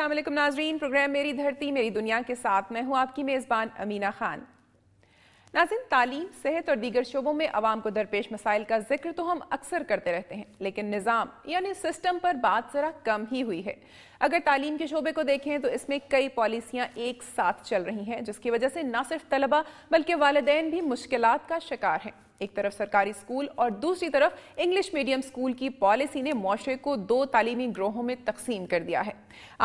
असल नाजरीन प्रोग्राम मेरी धरती मेरी दुनिया के साथ मैं हूँ आपकी मेज़बान अमीना खान नाजिन तालीम सेहत और दीगर शोबों में आवाम को दरपेश मसाइल का जिक्र तो हम अक्सर करते रहते हैं लेकिन निज़ाम यानी सिस्टम पर बात ज़रा कम ही हुई है अगर तालीम के शोबे को देखें तो इसमें कई पॉलिसियाँ एक साथ चल रही हैं जिसकी वजह से ना सिर्फ तलबा बल्कि वालदेन भी मुश्किल का शिकार हैं एक तरफ सरकारी स्कूल और दूसरी तरफ इंग्लिश मीडियम स्कूल की पॉलिसी ने माशरे को दो तालीमी ग्रोहों में तकसीम कर दिया है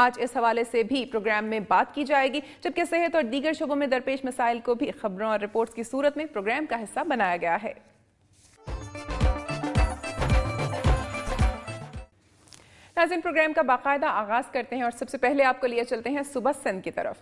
आज इस हवाले से भी प्रोग्राम में बात की जाएगी जबकि सेहत और दीगर शुबों में दरपेश मसाइल को भी खबरों और रिपोर्ट्स की सूरत में प्रोग्राम का हिस्सा बनाया गया है नाजिन प्रोग्राम का बाकायदा आगाज करते हैं और सबसे पहले आपको लिए चलते हैं सुबह सन की तरफ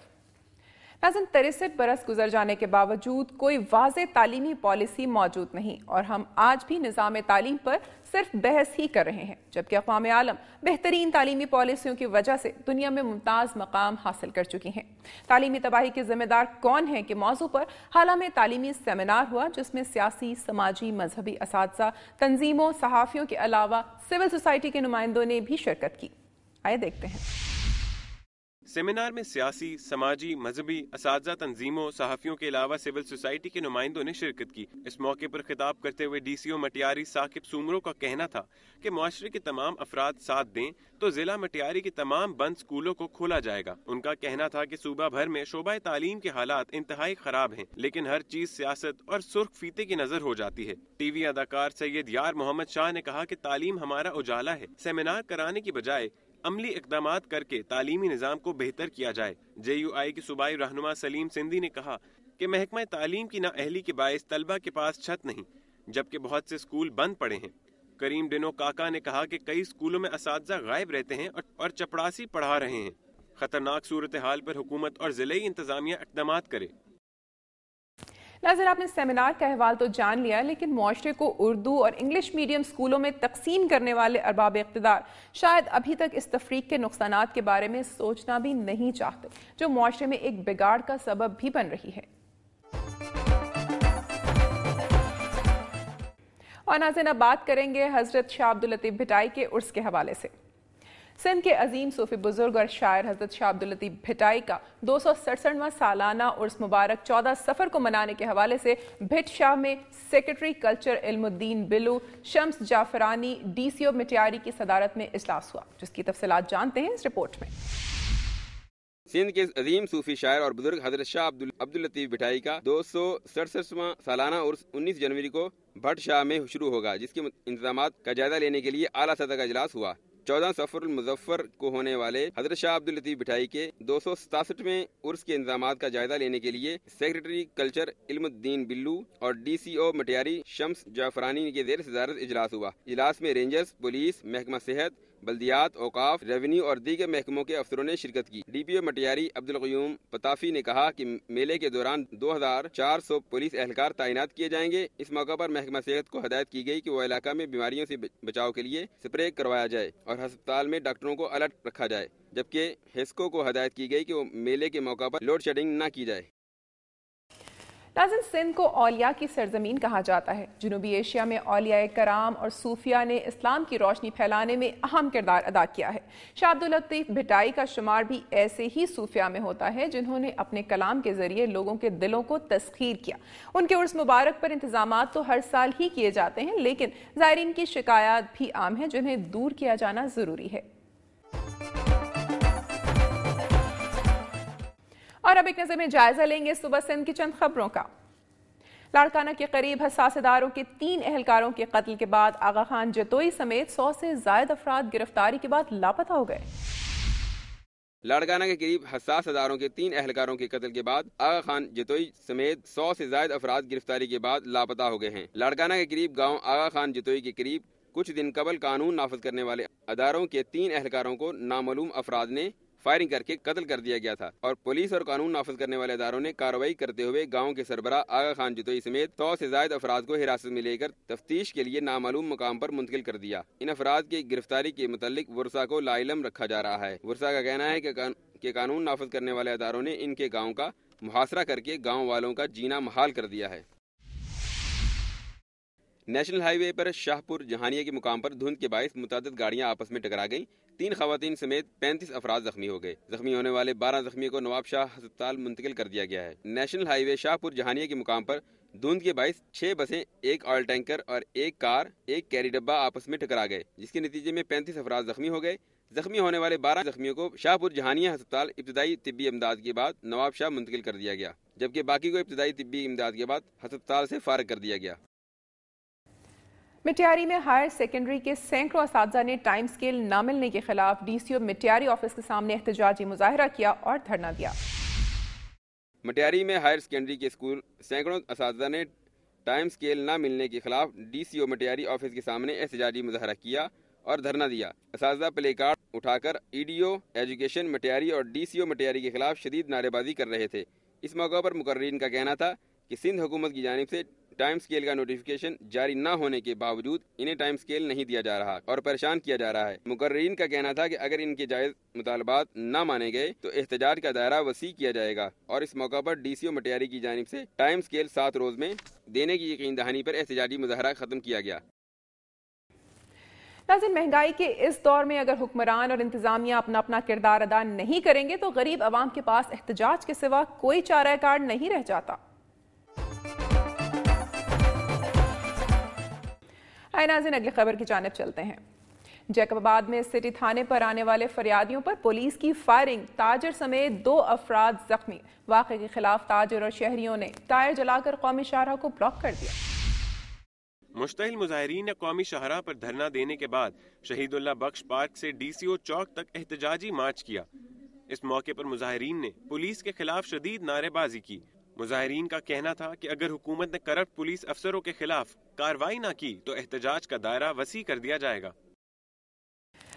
नाजन तिरसठ बरस गुजर जाने के बावजूद कोई वाज तालीमी पॉलिसी मौजूद नहीं और हम आज भी निज़ाम तालीम पर सिर्फ बहस ही कर रहे हैं जबकि अकवाम आलम बेहतरीन तालीमी पॉलिसियों की वजह से दुनिया में मुमताज़ मकाम हासिल कर चुकी हैं तालीमी तबाही के जिम्मेदार कौन है कि मौजू पर हाल में तालीमी सेमिनार हुआ जिसमें सियासी समाजी मजहबी इस तनजीमों सहाफ़ियों के अलावा सिविल सोसाइटी के नुमाइंदों ने भी शिरकत की आए देखते हैं सेमिनार में सियासी समाजी मजहबी इस तनजीमों सहाफ़ियों के अलावा सिविल सोसाइटी के नुमाइंदों ने शिरकत की इस मौके पर खिताब करते हुए D C O Matiari Saqib सूमरों का कहना था कि माशरे के तमाम अफराद साथ दें तो जिला मटियारी के तमाम बंद स्कूलों को खोला जाएगा उनका कहना था की सूबा भर में शोबा तालीम के हालात इंतहाई खराब है लेकिन हर चीज सियासत और सुर्ख फीते की नजर हो जाती है टी वी अदाकार सैयद यार मोहम्मद शाह ने कहा की तालीम हमारा उजाला है सेमिनार कराने की बजाय अमली इकदाम करके तालीमी निज़ाम को बेहतर किया जाए जे यू आई के सूबाई रहनुमा सलीम सिंधी ने कहा कि महकमा तालीम की नाअहली के बायस तलबा के पास छत नहीं जबकि बहुत से स्कूल बंद पड़े हैं करीम डिनो काका ने कहा कि कई स्कूलों में इस गायब रहते हैं और चपड़ासी पढ़ा रहे हैं खतरनाक सूरत हाल पर हुकूमत और ज़िले इंतजामिया इकदाम करे नाजर आपने सेमिनार का अहवाल तो जान लिया लेकिन माशरे को उर्दू और इंग्लिश मीडियम स्कूलों में तकसीम करने वाले अरबाब इकतदार शायद अभी तक इस तफरीक के नुकसान के बारे में सोचना भी नहीं चाहते जो माशरे में एक बिगाड़ का सबब भी बन रही है और नाजिन अब बात करेंगे हज़रत शाह अब्दुल लतीफ़ भिटाई के उर्स के हवाले से सिंध के अजीम सूफी बुजुर्ग और शायर हजरत शाह अब्दुल लतीफ़ भिटाई का दो सौ सड़सठवा सालाना उर्स मुबारक चौदह सफ़र को मनाने के हवाले से भिट शाह में secretary culture Ilmuddin Billu Shams Zafrani D C O Matiari की सदारत में इजलास हुआ जिसकी तफसलत जानते हैं इस रिपोर्ट में सिंध के अजीम सूफी शायर और बुजुर्ग हजरत शाह अब्दुल लतीफ़ बिठाई का दो सौ सड़सठवा सालाना उर्स उन्नीस जनवरी को भट शाह में शुरू होगा जिसके इंतजाम का जायजा लेने के लिए आला सतह का इजलास हुआ चौदह सफर मुजफ्फर को होने वाले हजरत शाह अब्दुल लतीफ बिठाई के दो सौ सतासठ में उर्स के इंतजाम का जायजा लेने के लिए सेक्रेटरी कल्चर इल्मीन बिल्लू और D C O Matiari Shams Zafrani के जेर सदारत इजलास हुआ इजलास में रेंजर्स पुलिस महकमा सेहत बल्दियात औकाफ रेवेन्यू और दीगर महकमों के अफसरों ने शिरकत की D P O Matiari Qayyum Pitafi ने कहा की मेले के दौरान दो हजार चार सौ पुलिस एहलकार तैनात किए जाएंगे इस मौके आरोप महकमा सेहत को हदायत की गयी की वो इलाका में बीमारियों ऐसी बचाव के लिए स्प्रे करवाया जाए और अस्पताल में डॉक्टरों को अलर्ट रखा जाए जबकि हेस्को को हदायत की गई कि वो मेले के मौका पर लोड शेडिंग न की जाए नाजन सिंध को औलिया की सरजमीन कहा जाता है जनूबी एशिया में औलिया कराम और सूफिया ने इस्लाम की रोशनी फैलाने में अहम किरदार अदा किया है शाह भिटाई का शुमार भी ऐसे ही सूफिया में होता है जिन्होंने अपने कलाम के जरिए लोगों के दिलों को तस्खीर किया उनके उर्स मुबारक पर इंतजाम तो हर साल ही किए जाते हैं लेकिन ज़ायरीन की शिकायत भी आम है जिन्हें दूर किया जाना ज़रूरी है और अब एक नज़र में जायजा लेंगे सुबह सिंध की चंद खबरों का लाड़काना के करीब हसास इदारों के तीन एहलकारों के कत्ल के बाद आगा खान जतोई समेत सौ से जायद अफराद गिरफ्तारी के बाद लापता हो गए लाड़काना के करीब हसास हजारों के तीन एहलकारों के कत्ल के बाद आगा खान जतोई समेत सौ से जायद अफराद गिरफ्तारी के बाद लापता हो गए हैं लाड़काना के करीब गाँव आगा खान जतोई के करीब कुछ दिन कबल कानून नाफज करने वाले अदारों के तीन एहलकारों को नामूम अफराद ने फायरिंग करके कत्ल कर दिया गया था और पुलिस और कानून नाफिज करने वाले इदारों ने कार्रवाई करते हुए गाँव के सरबरा आगा खान जितोई समेत सौ ऐसी जायद अफराद को हिरासत में लेकर तफ्तीश के लिए नामालूम मकाम आरोप मुंतकिल कर दिया इन अफराद की गिरफ्तारी के मुतालिक वर्षा को लाइलम रखा जा रहा है वर्षा का कहना है की कानून नाफज करने वाले इदारों ने इनके गाँव का मुहासरा करके गाँव वालों का जीना महाल कर दिया है नेशनल हाईवे पर शाहपुर जहानिया के मुकाम पर धुंध के बायस मुताद गाड़ियां आपस में टकरा गईं तीन खातन समेत पैंतीस अफराज जख्मी हो गए जख्मी होने वाले बारह जख्मियों को नवाब शाह अस्पताल मुंतकिल कर दिया गया है नेशनल हाईवे शाहपुर जहानिया के मुकाम पर धुंध के बाईस छह बसें एक ऑयल टैंकर और एक कार एक कैरी डब्बा आपस में टकरा गए जिसके नतीजे में पैंतीस अफराज जख्मी हो गए जख्मी होने वाले बारह जख्मियों को शाहपुर जहानिया अस्पताल इब्तदाई तिब्बी इमदाद के बाद नवाब शाह मुंतकिल कर दिया गया जबकि बाकी को इब्तदाई तिब्बी इमदाद के बाद अस्पताल से फारग कर दिया गया मिट्यारी में हायर सेकेंडरी के सैकड़ों इस ने टाइम स्केल न मिलने के खिलाफ डी सी ओ मिट्यारी ऑफिस के सामने एहतजाजी मुजाहरा किया और धरना दिया मटियारी में हायर सेकेंडरी के स्कूल सैकड़ों इस ने टाइम स्केल न मिलने के खिलाफ D C O Matiari office के सामने एहतजाजी मुजाहरा किया और धरना दिया इस प्ले कार्ड उठाकर E D O education Matiari और डी सी ओ मटियारी के खिलाफ शदीद नारेबाजी कर रहे थे इस मौके पर मुकर्रीन का कहना था कि सिंध हुकूमत की जानब से टाइम स्केल का नोटिफिकेशन जारी न होने के बावजूद इन्हें टाइम स्केल नहीं दिया जा रहा और परेशान किया जा रहा है मुकर्रीन का कहना था की अगर इनके जायज मुतालबात न माने गए तो एहतजाज का दायरा वसी किया जाएगा और इस मौका पर डीसीओ मटियारी की जानब ऐसी टाइम स्केल सात रोज में देने की यकीन दहानी पर एहतजाजी मुजाहरा खत्म किया गया नाजिन महंगाई के इस दौर में अगर हुक्मरान और इंतजामिया अपना अपना किरदार अदा नहीं करेंगे तो गरीब आवाम के पास एहतजाज के सिवा कोई चारा कार्ड नहीं रह जाता आए नाजिन अगली खबर की जानब चलते हैं जैकबाबाद में सिटी थाने पर आने वाले फरियादियों पर पुलिस की फायरिंग ताजर समेत दो अफराद जख्मी वाक़े के खिलाफ ताजर और शहरियों ने टायर जलाकर कौमी शाहरा को ब्लॉक कर दिया मुश्तिल मुजाहरीन ने कौमी शाहरा पर धरना देने के बाद शहीदुल्ला बख्श पार्क से डीसीओ चौक तक एहतजाजी मार्च किया इस मौके पर मुजाहरीन ने पुलिस के खिलाफ शदीद नारेबाजी की मुजाहरीन का कहना था कि अगर हुकूमत ने करप्ट पुलिस अफसरों के खिलाफ कार्रवाई ना की तो एहतजाज का दायरा वसी कर दिया जाएगा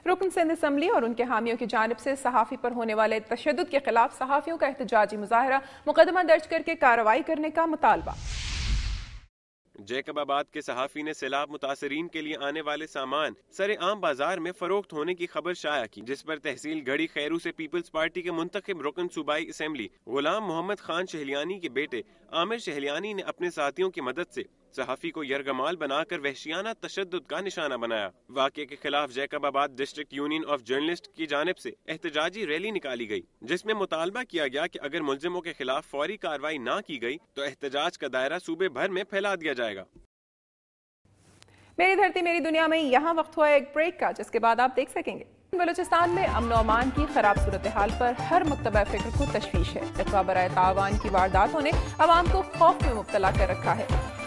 रुकन सिंध असम्बली और उनके हामियों की जानब से सहाफ़ी पर होने वाले तशद के खिलाफ सहाफ़ियों का एहतजाजी मुजाहरा मुकदमा दर्ज करके कार्रवाई करने का मुतालबा जैकबाबाद के सहाफ़ी ने सैलाब मुतासरीन के लिए आने वाले सामान सरे आम बाजार में फरोख्त होने की खबर शाया की जिस पर तहसील घड़ी खैरू से पीपल्स पार्टी के मुंतब रुकन सूबाई असम्बली गुलाम मोहम्मद खान शहलियानी के बेटे आमिर शहलियानी ने अपने साथियों की मदद ऐसी सहाफ़ी को यरगमाल बनाकर वहशियाना तशद का निशाना बनाया वाक़े के खिलाफ Jacobabad district union of journalist की जानब से एहतजाजी रैली निकाली गयी जिसमे मुतालबा किया गया कि अगर मुलजिमों के खिलाफ फौरी कार्रवाई न की गयी तो एहतजाज का दायरा सूबे भर में फैला दिया जाएगा मेरी धरती मेरी दुनिया में यहाँ वक्त हुआ एक ब्रेक का जिसके बाद आप देख सकेंगे बलोचिस्तान में अमन अमान की खराब सूरत हाल पर हर मकतबा फिक्र को तशवीश है तकवा बरए तावान की वारदातों ने आवाम को खौफ में मुबतला कर रखा है